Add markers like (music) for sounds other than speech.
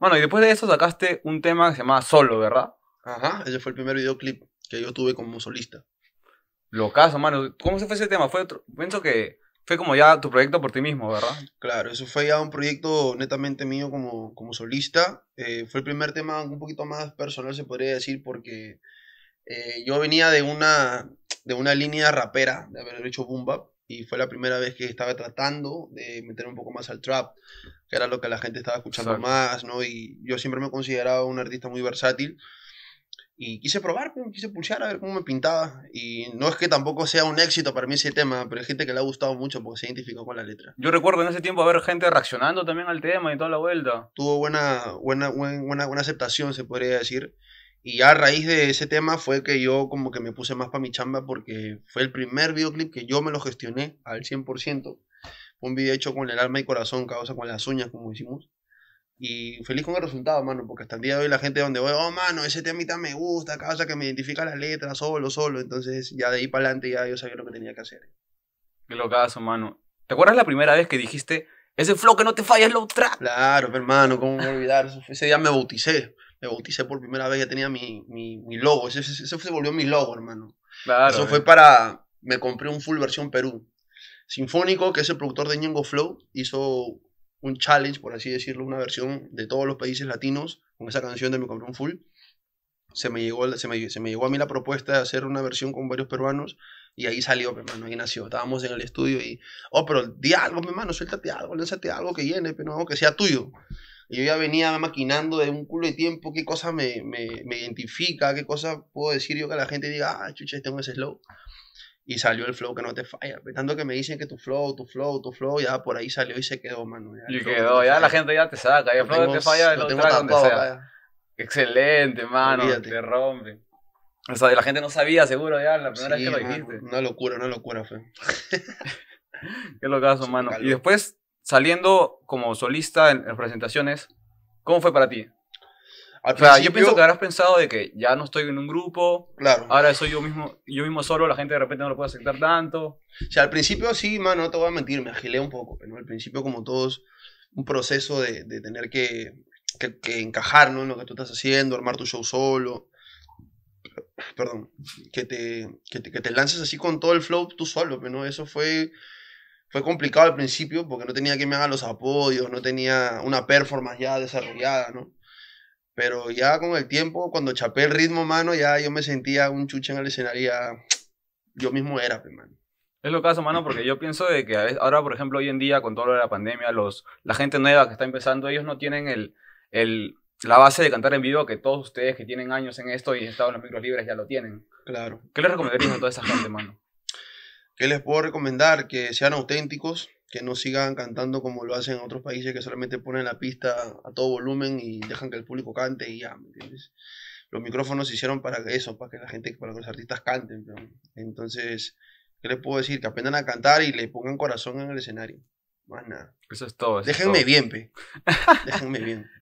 Bueno, y después de eso sacaste un tema que se llama Solo, ¿verdad? Ajá, ese fue el primer videoclip que yo tuve como solista. caso, mano. ¿Cómo se fue ese tema? Fue Pienso que fue como ya tu proyecto por ti mismo, ¿verdad? Claro, eso fue ya un proyecto netamente mío como, como solista. Eh, fue el primer tema un poquito más personal, se podría decir, porque eh, yo venía de una, de una línea rapera, de haber hecho boom y fue la primera vez que estaba tratando de meter un poco más al trap, que era lo que la gente estaba escuchando más, ¿no? Y yo siempre me he considerado un artista muy versátil y quise probar, pues, quise pulsar a ver cómo me pintaba. Y no es que tampoco sea un éxito para mí ese tema, pero hay gente que le ha gustado mucho porque se identificó con la letra. Yo recuerdo en ese tiempo haber gente reaccionando también al tema y toda la vuelta. Tuvo buena, buena, buena, buena aceptación, se podría decir. Y a raíz de ese tema fue que yo como que me puse más para mi chamba porque fue el primer videoclip que yo me lo gestioné al 100%. Un video hecho con el alma y corazón, causa con las uñas, como decimos. Y feliz con el resultado, mano, porque hasta el día de hoy la gente donde voy, oh, mano, ese temita me gusta, causa que me identifica las letras, solo, solo. Entonces ya de ahí para adelante ya yo sabía lo que tenía que hacer. Qué locazo, mano. ¿Te acuerdas la primera vez que dijiste, ese flow que no te falla es low Claro, hermano, cómo me olvidar. Ese día me bauticé me bauticé por primera vez, ya tenía mi, mi, logo. Ese, se volvió mi logo, hermano. Eso eh. fue para. Me compré un full versión Perú. Sinfónico, que es el productor de Ñengo Flow, hizo un challenge, por así decirlo, una versión de todos los países latinos con esa canción de Me compré un full. Se me, llegó, se, me, se me llegó a mí la propuesta de hacer una versión con varios peruanos y ahí salió, pues, hermano, ahí nació. Estábamos en el estudio y, oh, pero di algo, hermano, suéltate algo, lánzate algo que llene, pero no, que sea tuyo. Y yo ya venía maquinando de un culo de tiempo qué cosa me, me, me identifica, qué cosa puedo decir yo que la gente diga, ah, este tengo ese slow. Y salió el flow que no te falla. Pues, tanto que me dicen que tu flow, tu flow, tu flow, ya por ahí salió y se quedó, mano. y quedó, ya la gente ya te saca, ya el flow que te falla, lo tengo donde sea. Excelente, mano, te rompe. O sea, la gente no sabía, seguro, ya, la primera vez que lo dijiste. Una locura, una locura fe (laughs) Qué locazo, mano. Y después saliendo como solista en, presentaciones, ¿cómo fue para ti? o sea, yo pienso que habrás pensado de que ya no estoy en un grupo, claro. ahora soy yo mismo, yo mismo solo, la gente de repente no lo puede aceptar tanto. O sea, al principio sí, mano, no te voy a mentir, me agilé un poco, pero al principio como todos, un proceso de, de tener que, que, encajar ¿no? en lo que tú estás haciendo, armar tu show solo, perdón, que te, que te, lances así con todo el flow tú solo, pero pues, eso fue fue complicado al principio porque no tenía que me haga los apoyos, no tenía una performance ya desarrollada, ¿no? Pero ya con el tiempo, cuando chapé el ritmo, mano, ya yo me sentía un chuche en la escenario, yo mismo era, hermano. Pues, es lo caso, mano, porque yo pienso de que ahora, por ejemplo, hoy en día, con todo lo de la pandemia, los, la gente nueva que está empezando, ellos no tienen el, el, la base de cantar en vivo que todos ustedes que tienen años en esto y han estado en los micros libres ya lo tienen. Claro. ¿Qué les recomendarías a toda esa gente, mano? ¿Qué les puedo recomendar? Que sean auténticos, que no sigan cantando como lo hacen en otros países, que solamente ponen la pista a todo volumen y dejan que el público cante y ya, ¿me entiendes? Los micrófonos se hicieron para eso, para que la gente, para que los artistas canten. Entonces, ¿qué les puedo decir? Que aprendan a cantar y le pongan corazón en el escenario. Más nada. Eso es todo. (laughs) Déjenme bien, pe. Déjenme bien.